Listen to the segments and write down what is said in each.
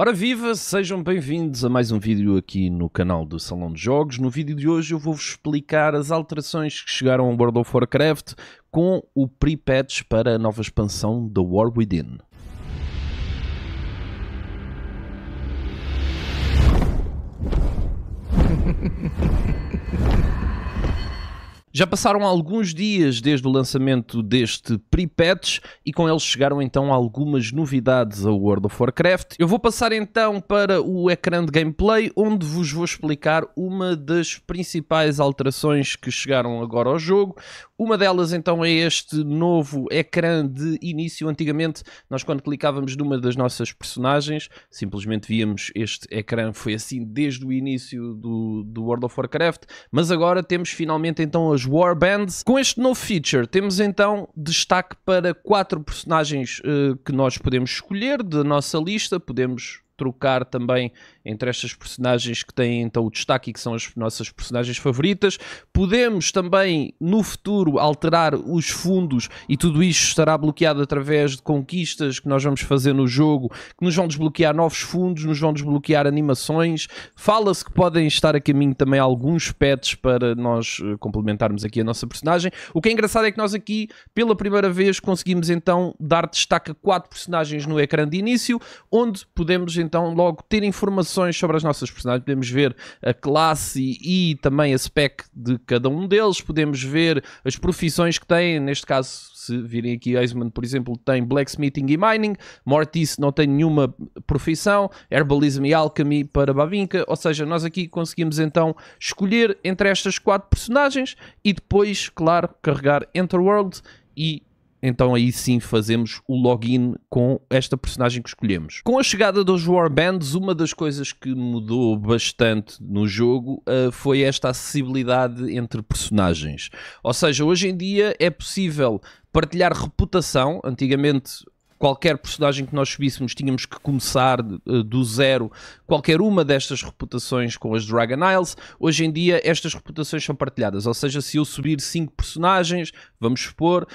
Ora viva, sejam bem-vindos a mais um vídeo aqui no canal do Salão de Jogos. No vídeo de hoje eu vou-vos explicar as alterações que chegaram ao World of Warcraft com o pre-patch para a nova expansão The War Within. Já passaram alguns dias desde o lançamento deste pre-patch e com eles chegaram então algumas novidades a World of Warcraft. Eu vou passar então para o ecrã de gameplay, onde vos vou explicar uma das principais alterações que chegaram agora ao jogo, uma delas então é este novo ecrã de início. Antigamente, nós quando clicávamos numa das nossas personagens, simplesmente víamos este ecrã, foi assim desde o início do, do World of Warcraft, mas agora temos finalmente então as Warbands. Com este novo feature, temos então destaque para quatro personagens uh, que nós podemos escolher da nossa lista, podemos trocar também entre estas personagens que têm então o destaque e que são as nossas personagens favoritas. Podemos também no futuro alterar os fundos e tudo isto estará bloqueado através de conquistas que nós vamos fazer no jogo, que nos vão desbloquear novos fundos, nos vão desbloquear animações. Fala-se que podem estar a caminho também alguns pets para nós eh, complementarmos aqui a nossa personagem. O que é engraçado é que nós aqui, pela primeira vez, conseguimos então dar destaque a quatro personagens no ecrã de início, onde podemos então logo ter informações informações sobre as nossas personagens, podemos ver a classe e, também a spec de cada um deles, podemos ver as profissões que têm, neste caso se virem aqui, Eisman, por exemplo, tem blacksmithing e mining, Mortis não tem nenhuma profissão, Herbalism e Alchemy para Babinka ou seja, nós aqui conseguimos então escolher entre estas quatro personagens e depois, claro, carregar Enter World e então aí sim fazemos o login com esta personagem que escolhemos. Com a chegada dos Warbands, uma das coisas que mudou bastante no jogo uh, foi esta acessibilidade entre personagens. Ou seja, hoje em dia é possível partilhar reputação. Antigamente qualquer personagem que nós subíssemos tínhamos que começar eh, do zero qualquer uma destas reputações com as Dragon Isles. Hoje em dia estas reputações são partilhadas, ou seja, se eu subir 5 personagens, vamos supor, uh,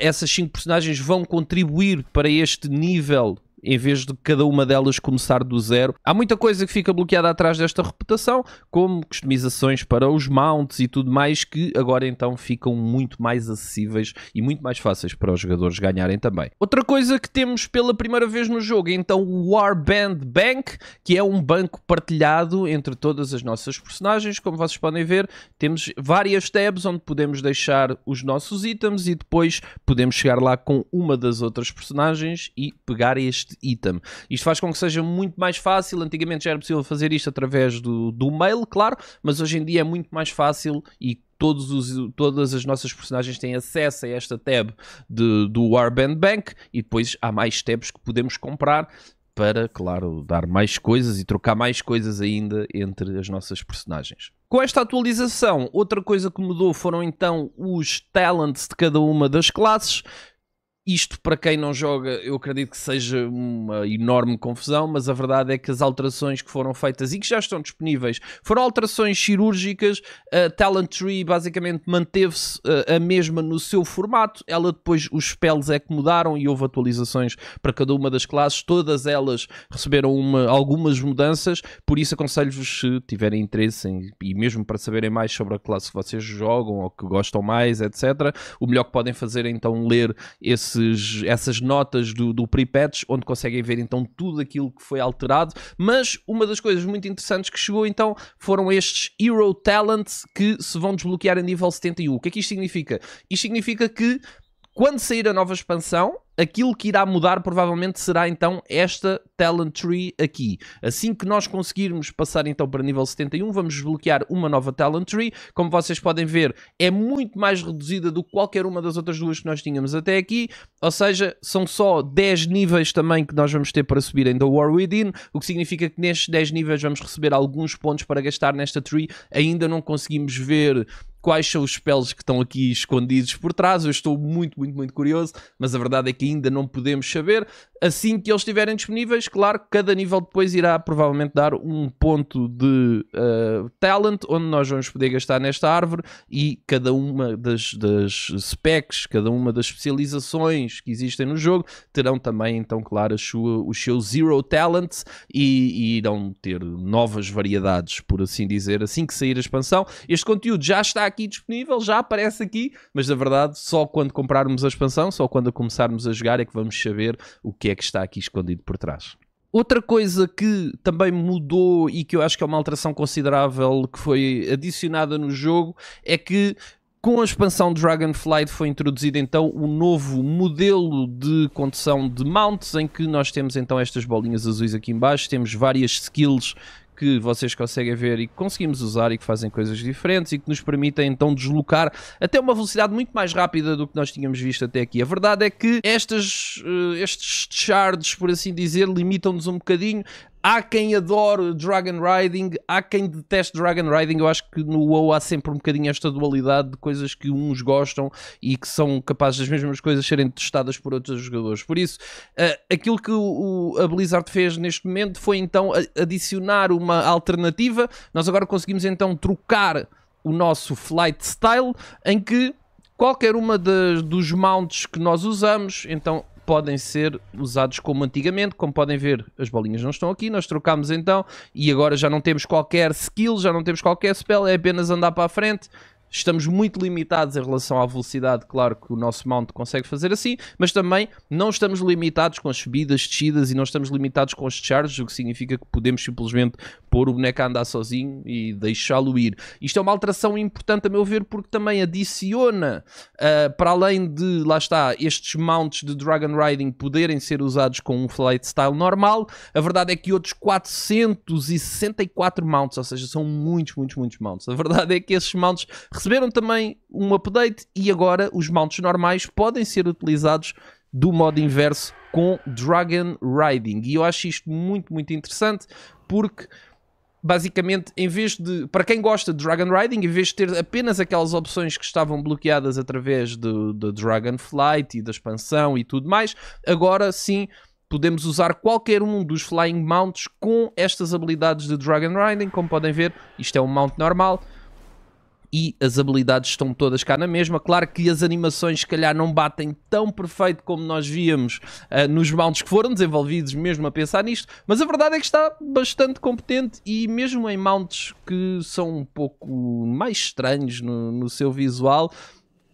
essas 5 personagens vão contribuir para este nível em vez de cada uma delas começar do zero. Há muita coisa que fica bloqueada atrás desta reputação, como customizações para os mounts e tudo mais, que agora então ficam muito mais acessíveis e muito mais fáceis para os jogadores ganharem também. Outra coisa que temos pela primeira vez no jogo é então o Warband Bank, que é um banco partilhado entre todas as nossas personagens. Como vocês podem ver, temos várias tabs onde podemos deixar os nossos itens e depois podemos chegar lá com uma das outras personagens e pegar este este item. Isto faz com que seja muito mais fácil. Antigamente já era possível fazer isto através do, do mail, claro, mas hoje em dia é muito mais fácil e todos os, todas as nossas personagens têm acesso a esta tab de, do Warband Bank e depois há mais tabs que podemos comprar para, claro, dar mais coisas e trocar mais coisas ainda entre as nossas personagens. Com esta atualização, outra coisa que mudou foram então os talents de cada uma das classes isto, para quem não joga, eu acredito que seja uma enorme confusão, mas a verdade é que as alterações que foram feitas e que já estão disponíveis foram alterações cirúrgicas. A Talent Tree basicamente manteve-se eh, a mesma no seu formato. Ela depois, os spells é que mudaram e houve atualizações para cada uma das classes. Todas elas receberam uma, algumas mudanças, por isso aconselho-vos se tiverem interesse em, e mesmo para saberem mais sobre a classe que vocês jogam ou que gostam mais, etc. O melhor que podem fazer é então ler esse esses, essas notas do, do patch onde conseguem ver então tudo aquilo que foi alterado. Mas uma das coisas muito interessantes que chegou então foram estes Hero Talents que se vão desbloquear a nível 71. O que é que isto significa? Isto significa que quando sair a nova expansão, aquilo que irá mudar provavelmente será então esta Talent Tree aqui. Assim que nós conseguirmos passar então para nível 71, vamos desbloquear uma nova Talent Tree. Como vocês podem ver, é muito mais reduzida do que qualquer uma das outras duas que nós tínhamos até aqui. Ou seja, são só 10 níveis também que nós vamos ter para subir em The War Within, o que significa que nestes 10 níveis vamos receber alguns pontos para gastar nesta tree. Ainda não conseguimos ver quais são os spells que estão aqui escondidos por trás. Eu estou muito, muito, muito curioso, mas a verdade é que ainda não podemos saber. Assim que eles estiverem disponíveis, claro, cada nível depois irá provavelmente dar um ponto de uh, talent, onde nós vamos poder gastar nesta árvore e cada uma das, das specs, cada uma das especializações que existem no jogo, terão também, então, claro, sua, os seus zero talents e, e irão ter novas variedades, por assim dizer, assim que sair a expansão. Este conteúdo já está aqui disponível, já aparece aqui, mas na verdade só quando comprarmos a expansão, só quando começarmos a jogar é que vamos saber o que é que está aqui escondido por trás. Outra coisa que também mudou e que eu acho que é uma alteração considerável que foi adicionada no jogo é que com a expansão Dragonflight foi introduzido então o um novo modelo de condução de mounts, em que nós temos então estas bolinhas azuis aqui embaixo, temos várias skills que vocês conseguem ver e que conseguimos usar e que fazem coisas diferentes e que nos permitem então deslocar até uma velocidade muito mais rápida do que nós tínhamos visto até aqui. A verdade é que estas, eh, estes shards por assim dizer, limitam-nos um bocadinho Há quem adore Dragon Riding, há quem deteste Dragon Riding. Eu acho que no WoW há sempre um bocadinho esta dualidade de coisas que uns gostam e que são capazes das mesmas coisas serem testadas por outros jogadores. Por isso, uh, aquilo que o, a Blizzard fez neste momento foi então adicionar uma alternativa. Nós agora conseguimos então trocar o nosso flight style em que qualquer uma dos mounts que nós usamos, então podem ser usados como antigamente. Como podem ver, as bolinhas não estão aqui, nós trocamos então e agora já não temos qualquer skill, já não temos qualquer spell, é apenas andar para a frente estamos muito limitados em relação à velocidade, claro que o nosso mount consegue fazer assim, mas também não estamos limitados com as subidas, descidas e não estamos limitados com os charges, o que significa que podemos simplesmente pôr o boneco a andar sozinho e deixá-lo ir. Isto é uma alteração importante a meu ver porque também adiciona, uh, para além de, lá está, estes mounts de Dragon Riding poderem ser usados com um flight style normal, a verdade é que outros 464 mounts, ou seja, são muitos, muitos, muitos mounts. A verdade é que esses mounts Receberam também um update e agora os mounts normais podem ser utilizados do modo inverso com Dragon Riding. E eu acho isto muito, muito interessante porque basicamente, em vez de. Para quem gosta de Dragon Riding, em vez de ter apenas aquelas opções que estavam bloqueadas através do, do flight e da expansão e tudo mais, agora sim podemos usar qualquer um dos Flying Mounts com estas habilidades de Dragon Riding. Como podem ver, isto é um mount normal e as habilidades estão todas cá na mesma. Claro que as animações, se calhar, não batem tão perfeito como nós víamos uh, nos mounts que foram desenvolvidos, mesmo a pensar nisto, mas a verdade é que está bastante competente e, mesmo em mounts que são um pouco mais estranhos no, no seu visual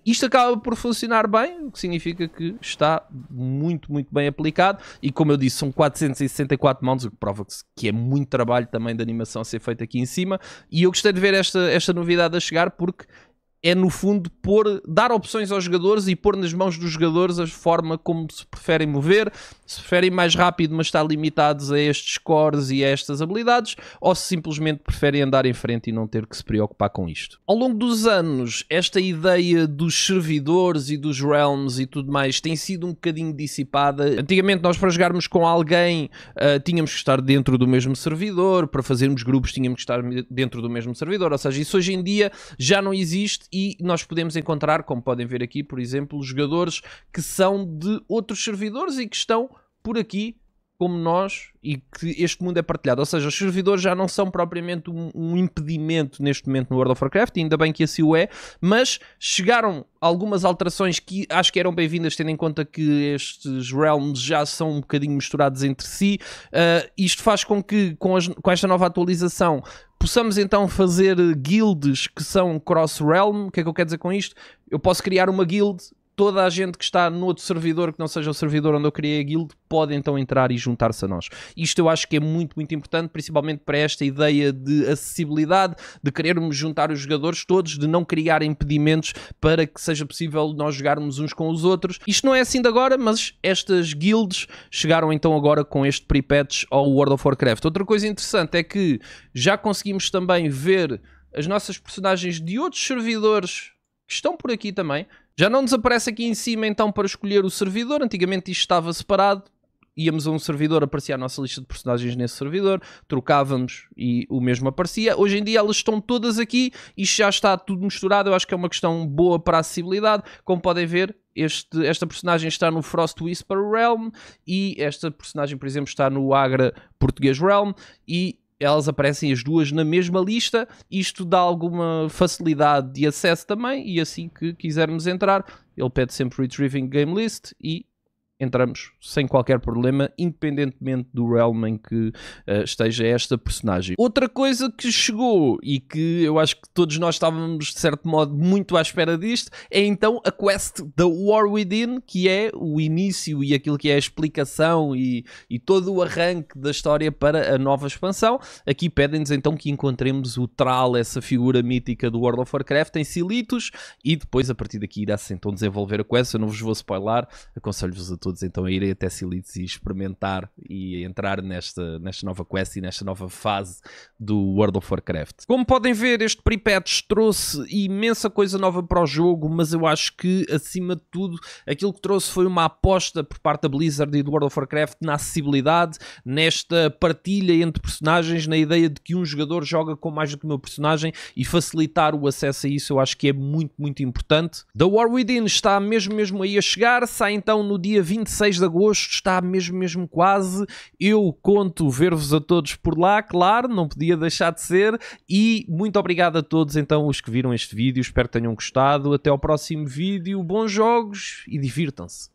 isto acaba por funcionar bem, o que significa que está muito, muito bem aplicado. E como eu disse, são 464 mãos, o que prova que é muito trabalho também de animação a ser feito aqui em cima. E eu gostei de ver esta, esta novidade a chegar porque é no fundo pôr, dar opções aos jogadores e pôr nas mãos dos jogadores a forma como se preferem mover, se preferem mais rápido, mas estar limitados a estes cores e a estas habilidades, ou se simplesmente preferem andar em frente e não ter que se preocupar com isto. Ao longo dos anos, esta ideia dos servidores e dos realms e tudo mais tem sido um bocadinho dissipada. Antigamente, nós para jogarmos com alguém uh, tínhamos que estar dentro do mesmo servidor, para fazermos grupos tínhamos que estar dentro do mesmo servidor, ou seja, isso hoje em dia já não existe e nós podemos encontrar, como podem ver aqui, por exemplo, jogadores que são de outros servidores e que estão por aqui como nós e que este mundo é partilhado. Ou seja, os servidores já não são propriamente um, um, impedimento neste momento no World of Warcraft, e ainda bem que assim o é, mas chegaram algumas alterações que acho que eram bem-vindas, tendo em conta que estes realms já são um bocadinho misturados entre si. Uh, isto faz com que, com, as, com esta nova atualização, possamos então fazer guilds que são cross-realm. O que é que eu quero dizer com isto? Eu posso criar uma guild toda a gente que está no outro servidor, que não seja o servidor onde eu criei a guild, pode então entrar e juntar-se a nós. Isto eu acho que é muito, muito importante, principalmente para esta ideia de acessibilidade, de querermos juntar os jogadores todos, de não criar impedimentos para que seja possível nós jogarmos uns com os outros. Isto não é assim de agora, mas estas guilds chegaram então agora com este pre-patch ao World of Warcraft. Outra coisa interessante é que já conseguimos também ver as nossas personagens de outros servidores que estão por aqui também, já não desaparece aqui em cima então para escolher o servidor. Antigamente isto estava separado. Íamos a um servidor, aparecia a nossa lista de personagens nesse servidor, trocávamos e o mesmo aparecia. Hoje em dia elas estão todas aqui, isto já está tudo misturado. Eu acho que é uma questão boa para a acessibilidade. Como podem ver, este, esta personagem está no Frost Whisper Realm e esta personagem, por exemplo, está no Agra Português Realm e elas aparecem as duas na mesma lista. Isto dá alguma facilidade de acesso também. E assim que quisermos entrar, ele pede sempre Retrieving Game List e entramos sem qualquer problema, independentemente do realm em que uh, esteja esta personagem. Outra coisa que chegou e que eu acho que todos nós estávamos, de certo modo, muito à espera disto, é então a quest da War Within, que é o início e aquilo que é a explicação e, e todo o arranque da história para a nova expansão. Aqui pedem-nos então que encontremos o Tral, essa figura mítica do World of Warcraft, em Silitos, e depois a partir daqui irá-se então desenvolver a quest. Eu não vos vou spoiler, aconselho-vos a todos todos então a irem até Silitz e experimentar e entrar nesta, nesta nova quest e nesta nova fase do World of Warcraft. Como podem ver, este Peripetes trouxe imensa coisa nova para o jogo, mas eu acho que, acima de tudo, aquilo que trouxe foi uma aposta por parte da Blizzard e do World of Warcraft na acessibilidade, nesta partilha entre personagens, na ideia de que um jogador joga com mais do que o meu personagem e facilitar o acesso a isso eu acho que é muito, muito importante. The War Within está mesmo, mesmo aí a chegar, sai então no dia 20 26 de agosto, está mesmo, mesmo quase. Eu conto ver-vos a todos por lá, claro, não podia deixar de ser. E muito obrigado a todos, então, os que viram este vídeo. Espero que tenham gostado. Até ao próximo vídeo. Bons jogos e divirtam-se.